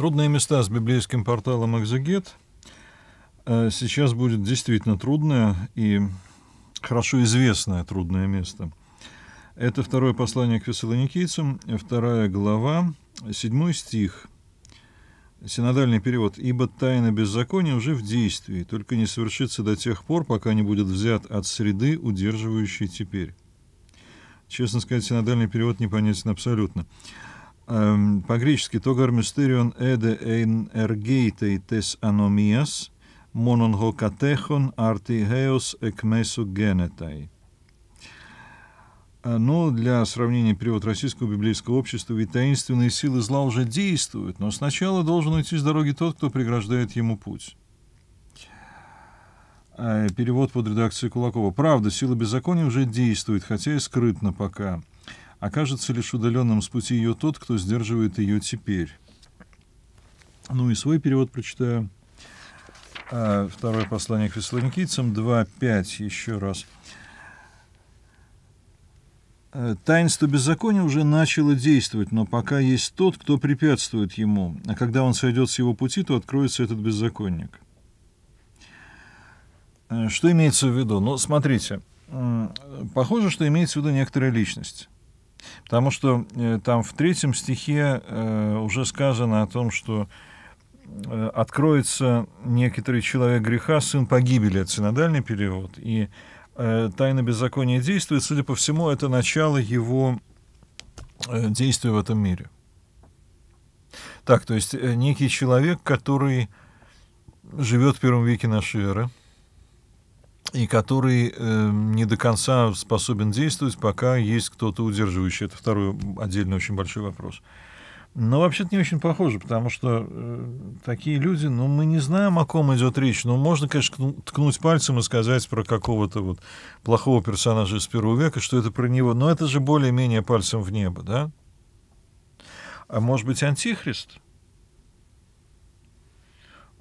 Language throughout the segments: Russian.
Трудные места с библейским порталом «Экзегет». Э, сейчас будет действительно трудное и хорошо известное трудное место. Это второе послание к фессалоникийцам, вторая глава, седьмой стих. Синодальный перевод. «Ибо тайна беззакония уже в действии, только не совершится до тех пор, пока не будет взят от среды, удерживающей теперь». Честно сказать, синодальный перевод непонятен абсолютно. Абсолютно. Эм, по-гречески «то гармистерион эде эйн эргейтей тес аномиас», «монон гокатехон артигеос экмесу генетай». Но для сравнения перевод российского библейского общества, ведь таинственные силы зла уже действуют, но сначала должен уйти с дороги тот, кто преграждает ему путь. Э, перевод под редакцией Кулакова. Правда, сила беззакония уже действует, хотя и скрытно пока окажется лишь удаленным с пути ее тот, кто сдерживает ее теперь. Ну и свой перевод прочитаю. А, второе послание к фессалоникийцам, 2.5, еще раз. «Э, таинство беззакония уже начало действовать, но пока есть тот, кто препятствует ему, а когда он сойдет с его пути, то откроется этот беззаконник. Э, что имеется в виду? Ну, смотрите, похоже, что имеется в виду некоторая личность. Потому что э, там в третьем стихе э, уже сказано о том, что э, откроется некоторый человек греха, сын погибели, это синодальный перевод, и э, тайна беззакония действует, судя по всему, это начало его э, действия в этом мире. Так, то есть э, некий человек, который живет в первом веке нашей эры, и который э, не до конца способен действовать, пока есть кто-то удерживающий. Это второй отдельный очень большой вопрос. Но вообще-то не очень похоже, потому что э, такие люди, ну, мы не знаем, о ком идет речь. но ну, можно, конечно, ткнуть пальцем и сказать про какого-то вот плохого персонажа из первого века, что это про него. Но это же более-менее пальцем в небо, да? А может быть, антихрист?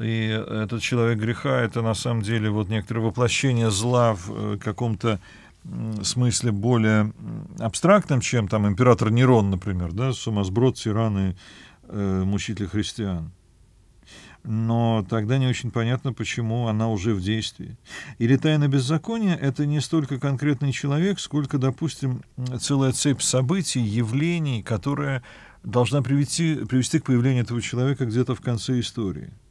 И этот человек греха — это на самом деле вот некоторое воплощение зла в э, каком-то смысле более абстрактном, чем там император Нерон, например, да, сумасброд, тиран и э, мучитель христиан. Но тогда не очень понятно, почему она уже в действии. Или тайна беззакония — это не столько конкретный человек, сколько, допустим, целая цепь событий, явлений, которая должна привести, привести к появлению этого человека где-то в конце истории —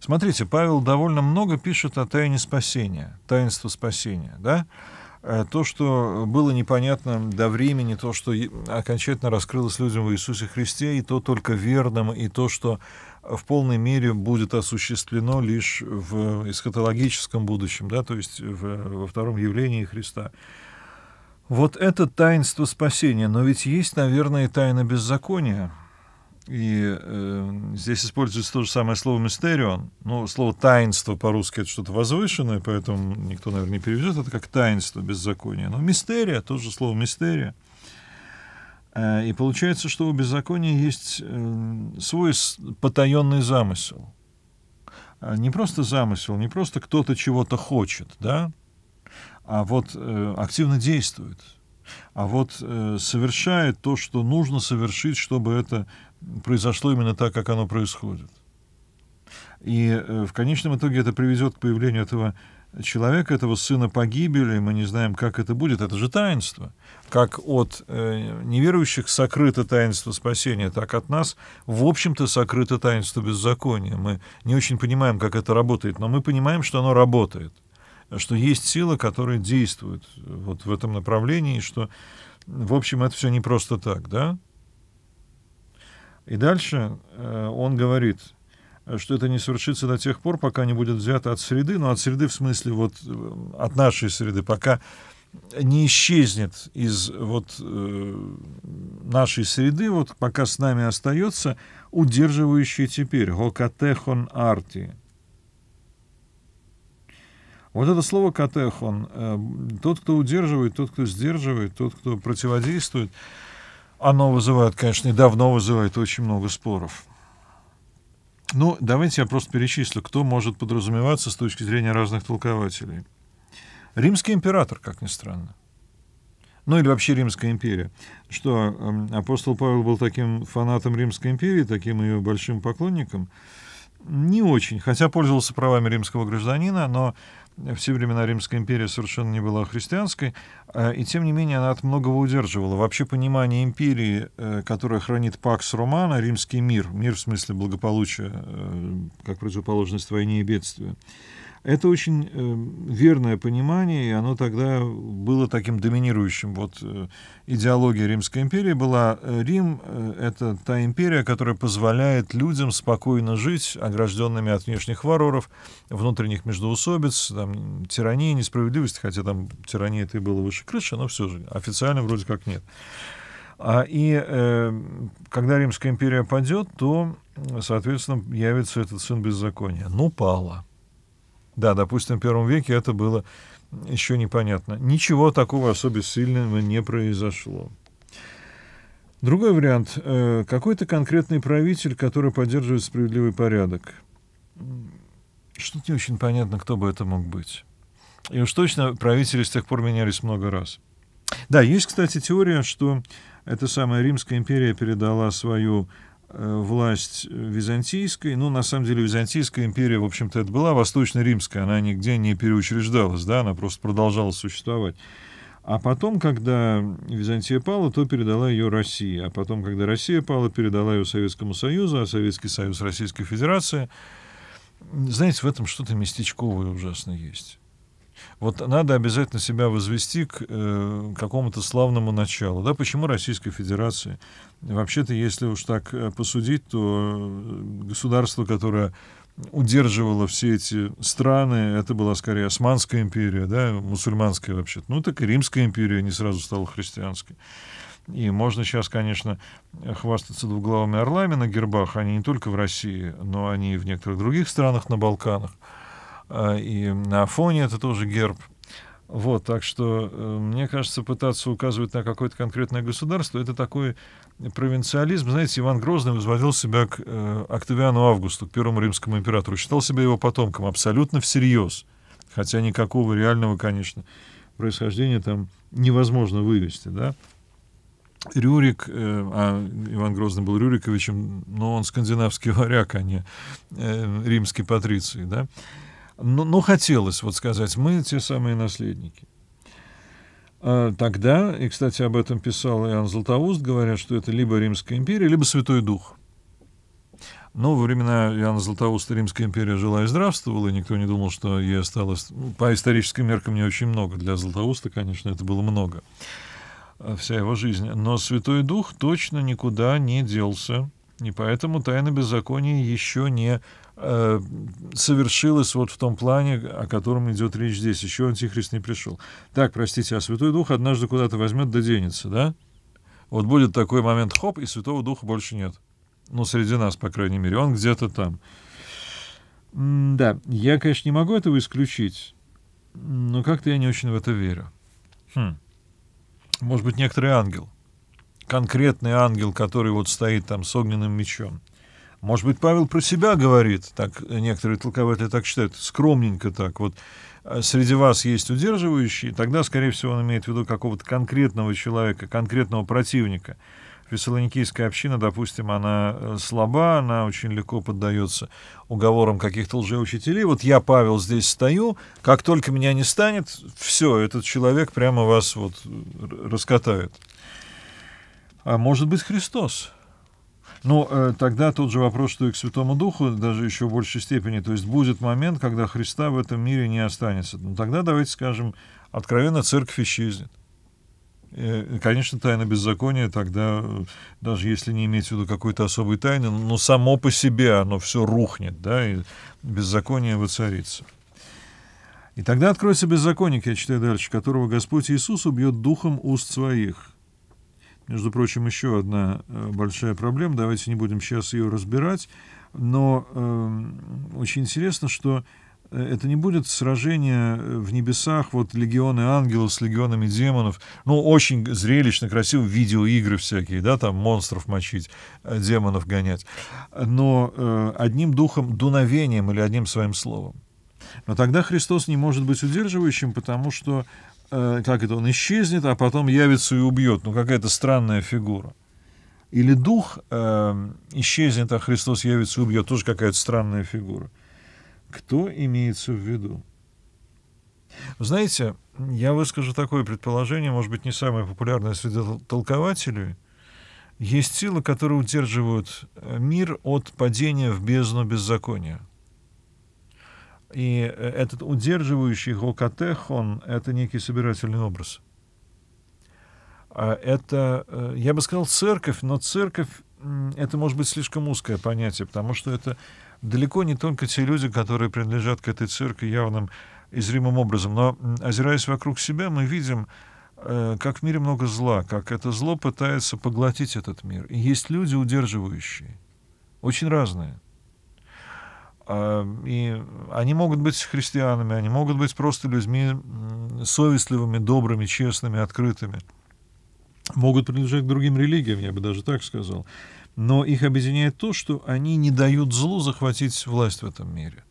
Смотрите, Павел довольно много пишет о тайне спасения, таинство спасения, да? Э, то, что было непонятно до времени, то, что окончательно раскрылось людям в Иисусе Христе, и то только верным, и то, что в полной мере будет осуществлено лишь в эсхатологическом будущем, да, то есть в, во втором явлении Христа. Вот это таинство спасения, но ведь есть, наверное, и тайна беззакония, и э, здесь используется то же самое слово «мистерион». Ну, слово «таинство» по-русски — это что-то возвышенное, поэтому никто, наверное, не переведет это как «таинство беззакония». Но «мистерия» — тоже слово «мистерия». Э, и получается, что у беззакония есть э, свой потаенный замысел. Э, не просто замысел, не просто кто-то чего-то хочет, да, а вот э, активно действует — а вот э, совершает то, что нужно совершить, чтобы это произошло именно так, как оно происходит. И э, в конечном итоге это приведет к появлению этого человека, этого сына погибели. Мы не знаем, как это будет. Это же таинство. Как от э, неверующих сокрыто таинство спасения, так от нас, в общем-то, сокрыто таинство беззакония. Мы не очень понимаем, как это работает, но мы понимаем, что оно работает что есть сила, которая действует вот в этом направлении, и что, в общем, это все не просто так, да? И дальше э, он говорит, что это не совершится до тех пор, пока не будет взято от среды, но от среды в смысле вот э, от нашей среды, пока не исчезнет из вот э, нашей среды, вот пока с нами остается удерживающий теперь «гокатехон арти». Вот это слово «катехон», тот, кто удерживает, тот, кто сдерживает, тот, кто противодействует – оно вызывает, конечно, и давно вызывает очень много споров. Ну, давайте я просто перечислю, кто может подразумеваться с точки зрения разных толкователей. Римский император, как ни странно. Ну или вообще Римская империя. Что апостол Павел был таким фанатом Римской империи, таким ее большим поклонником, не очень, хотя пользовался правами римского гражданина, но все времена Римская империя совершенно не была христианской, э, и тем не менее она от многого удерживала. Вообще понимание империи, э, которая хранит пакс романа, римский мир, мир в смысле благополучия, э, как противоположность войне и бедствия. Это очень э, верное понимание, и оно тогда было таким доминирующим. Вот э, идеология Римской империи была. Э, Рим э, — это та империя, которая позволяет людям спокойно жить, огражденными от внешних варваров, внутренних междуусобиц, там, тирании, несправедливости, хотя там тирания это и было выше крыши, но все же официально вроде как нет. А, и э, когда Римская империя падет, то, соответственно, явится этот сын беззакония. Ну, пала. — да, допустим, в первом веке это было еще непонятно. Ничего такого особо сильного не произошло. Другой вариант. Э, какой-то конкретный правитель, который поддерживает справедливый порядок. Что-то не очень понятно, кто бы это мог быть. И уж точно правители с тех пор менялись много раз. Да, есть, кстати, теория, что эта самая Римская империя передала свою Э, власть э, византийской. Ну, на самом деле, Византийская империя, в общем-то, это была восточно-римская, она нигде не переучреждалась, да, она просто продолжала существовать. А потом, когда Византия пала, то передала ее России. А потом, когда Россия пала, передала ее Советскому Союзу, а Советский Союз Российской Федерации. Знаете, в этом что-то местечковое ужасно есть. Вот надо обязательно себя возвести к э, какому-то славному началу. Да, почему Российской Федерации? Вообще-то, если уж так э, посудить, то э, государство, которое удерживало все эти страны, это была скорее Османская империя, да, мусульманская вообще-то. Ну, так и Римская империя не сразу стала христианской. И можно сейчас, конечно, хвастаться двуглавыми орлами на гербах. Они не только в России, но они и в некоторых других странах на Балканах. А, и на фоне это тоже герб. Вот, так что, э, мне кажется, пытаться указывать на какое-то конкретное государство, это такой провинциализм. Знаете, Иван Грозный возводил себя к э, Октавиану Августу, к первому римскому императору, считал себя его потомком абсолютно всерьез, хотя никакого реального, конечно, происхождения там невозможно вывести, да. Рюрик, э, а Иван Грозный был Рюриковичем, но он скандинавский варяг, а не римский патриций, да ну, ну, хотелось вот сказать, мы те самые наследники. А, тогда, и, кстати, об этом писал Иоанн Златоуст, говорят, что это либо Римская империя, либо Святой Дух. Но во времена Иоанна Златоуста Римская империя жила и здравствовала, и никто не думал, что ей осталось, ну, по историческим меркам, не очень много. Для Златоуста, конечно, это было много, а, вся его жизнь. Но Святой Дух точно никуда не делся и поэтому тайна беззакония еще не э, совершилась вот в том плане, о котором идет речь здесь. Еще Антихрист не пришел. Так, простите, а Святой Дух однажды куда-то возьмет да денется, да? Вот будет такой момент, хоп, и Святого Духа больше нет. Ну, среди нас, по крайней мере, он где-то там. М да, я, конечно, не могу этого исключить, но как-то я не очень в это верю. Хм. Может быть, некоторый ангел конкретный ангел, который вот стоит там с огненным мечом. Может быть, Павел про себя говорит, так некоторые толкователи так считают, скромненько так, вот э, среди вас есть удерживающие, тогда, скорее всего, он имеет в виду какого-то конкретного человека, конкретного противника. Фессалоникийская община, допустим, она э, слаба, она очень легко поддается уговорам каких-то лжеучителей. Вот я, Павел, здесь стою, как только меня не станет, все, этот человек прямо вас вот э, раскатает. А может быть Христос? Но ну, э, тогда тот же вопрос, что и к Святому Духу, даже еще в большей степени. То есть будет момент, когда Христа в этом мире не останется. Но ну, тогда, давайте скажем, откровенно церковь исчезнет. Э, и, конечно, тайна беззакония тогда, э, даже если не иметь в виду какой-то особой тайны, но само по себе оно все рухнет, да, и беззаконие воцарится. И тогда откроется беззаконник, я читаю дальше, которого Господь Иисус убьет духом уст своих между прочим, еще одна э, большая проблема, давайте не будем сейчас ее разбирать, но э, очень интересно, что э, это не будет сражение э, в небесах, вот легионы ангелов с легионами демонов. Ну, очень зрелищно, красиво, видеоигры всякие, да, там монстров мочить, демонов гонять. Но э, одним духом, дуновением или одним своим словом. Но тогда Христос не может быть удерживающим, потому что Э, как это, он исчезнет, а потом явится и убьет. Ну, какая-то странная фигура. Или дух э, исчезнет, а Христос явится и убьет. Тоже какая-то странная фигура. Кто имеется в виду? Знаете, я выскажу такое предположение, может быть, не самое популярное среди толкователей. Есть силы, которые удерживают э, мир от падения в бездну беззакония. И э, этот удерживающий гокатехон — это некий собирательный образ. А это, э, я бы сказал, церковь, но церковь — это, может быть, слишком узкое понятие, потому что это далеко не только те люди, которые принадлежат к этой церкви явным и зримым образом. Но, озираясь вокруг себя, мы видим, э, как в мире много зла, как это зло пытается поглотить этот мир. И есть люди, удерживающие, очень разные — а, и они могут быть христианами, они могут быть просто людьми совестливыми, добрыми, честными, открытыми. Могут принадлежать к другим религиям, я бы даже так сказал. Но их объединяет то, что они не дают злу захватить власть в этом мире.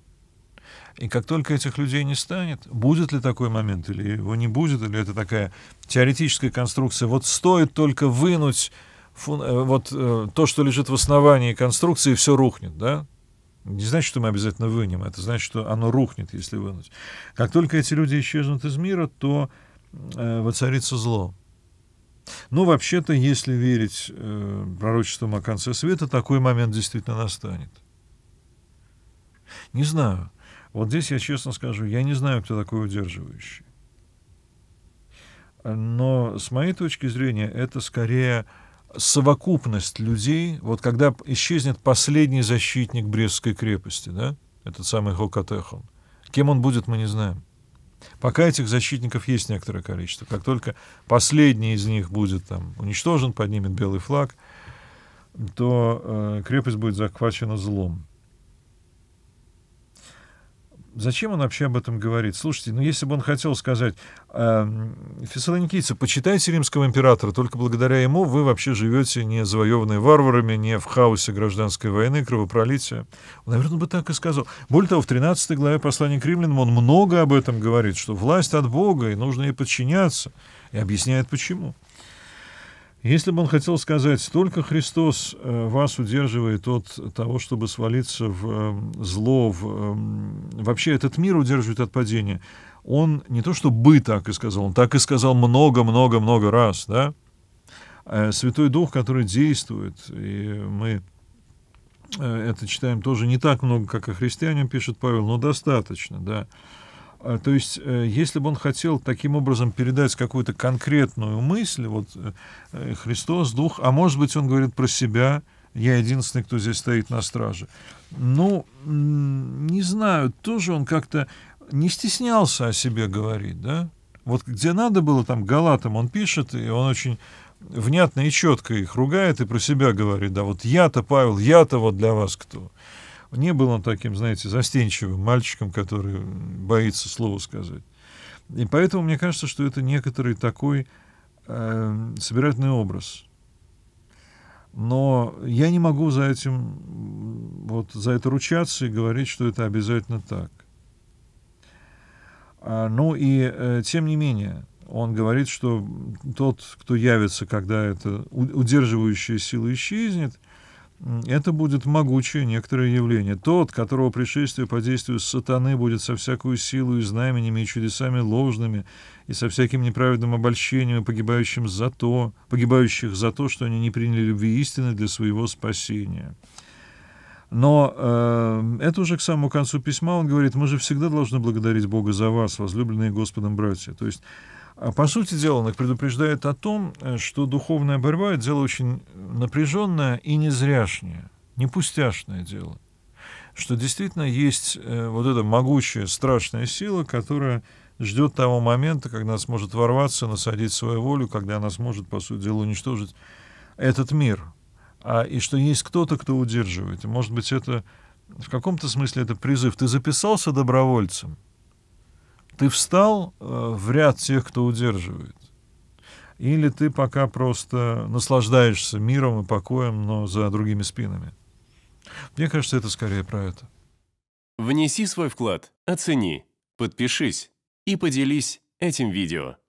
И как только этих людей не станет, будет ли такой момент, или его не будет, или это такая теоретическая конструкция, вот стоит только вынуть фун... Э, вот э, то, что лежит в основании конструкции, и все рухнет, да? Не значит, что мы обязательно вынем, это значит, что оно рухнет, если вынуть. Как только эти люди исчезнут из мира, то э, воцарится зло. Но вообще-то, если верить э, пророчествам о конце света, такой момент действительно настанет. Не знаю. Вот здесь я честно скажу, я не знаю, кто такой удерживающий. Э, но с моей точки зрения это скорее совокупность людей, вот когда исчезнет последний защитник Брестской крепости, да, этот самый Хокатехон, кем он будет, мы не знаем. Пока этих защитников есть некоторое количество. Как только последний из них будет там уничтожен, поднимет белый флаг, то э, крепость будет захвачена злом. Зачем он вообще об этом говорит? Слушайте, ну если бы он хотел сказать, э, фессалоникийцы, почитайте римского императора, только благодаря ему вы вообще живете не завоеванные варварами, не в хаосе гражданской войны, кровопролития. Он, наверное, бы так и сказал. Более того, в 13 главе послания к римлянам он много об этом говорит, что власть от Бога, и нужно ей подчиняться, и объясняет почему. Если бы он хотел сказать, только Христос э, вас удерживает от того, чтобы свалиться в эм, зло, в, эм, вообще этот мир удерживает от падения, он не то что бы так и сказал, он так и сказал много-много-много раз, да? Э, Святой Дух, который действует, и мы э, это читаем тоже не так много, как о христиане, пишет Павел, но достаточно, да. А, то есть, э, если бы он хотел таким образом передать какую-то конкретную мысль, вот э, э, Христос, Дух, а может быть, он говорит про себя, я единственный, кто здесь стоит на страже. Ну, не знаю, тоже он как-то не стеснялся о себе говорить, да? Вот где надо было, там Галатам он пишет, и он очень внятно и четко их ругает и про себя говорит, да, вот я-то, Павел, я-то вот для вас кто. Не был он таким, знаете, застенчивым мальчиком, который боится слова сказать. И поэтому мне кажется, что это некоторый такой э, собирательный образ. Но я не могу за этим, вот за это ручаться и говорить, что это обязательно так. А, ну и э, тем не менее, он говорит, что тот, кто явится, когда это удерживающая сила исчезнет – это будет могучее некоторое явление. Тот, которого пришествие по действию сатаны будет со всякую силу и знаменями и чудесами ложными, и со всяким неправедным обольщением и погибающим за то, погибающих за то, что они не приняли любви истины для своего спасения. Но э, это уже к самому концу письма он говорит, мы же всегда должны благодарить Бога за вас, возлюбленные Господом братья. То есть а, по сути дела, он их предупреждает о том, э, что духовная борьба — это дело очень напряженное и незряшнее, не пустяшное дело. Что действительно есть э, вот эта могучая, страшная сила, которая ждет того момента, когда она сможет ворваться, насадить свою волю, когда она сможет, по сути дела, уничтожить этот мир. А, и что есть кто-то, кто удерживает. И, может быть, это в каком-то смысле это призыв. Ты записался добровольцем — ты встал э, в ряд тех, кто удерживает? Или ты пока просто наслаждаешься миром и покоем, но за другими спинами? Мне кажется, это скорее про это. Внеси свой вклад, оцени, подпишись и поделись этим видео.